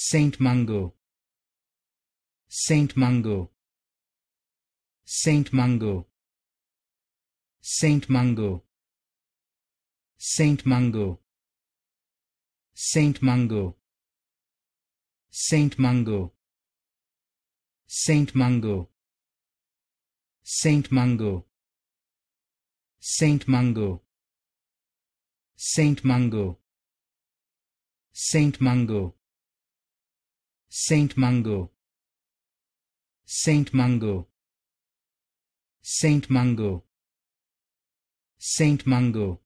Saint Mungo Saint Mungo Saint Mungo Saint Mungo Saint Mungo Saint Mungo Saint Mungo Saint Mungo Saint Mungo Saint Mungo Saint Mungo Saint Mungo Saint Mungo Saint Mungo Saint Mungo Saint Mungo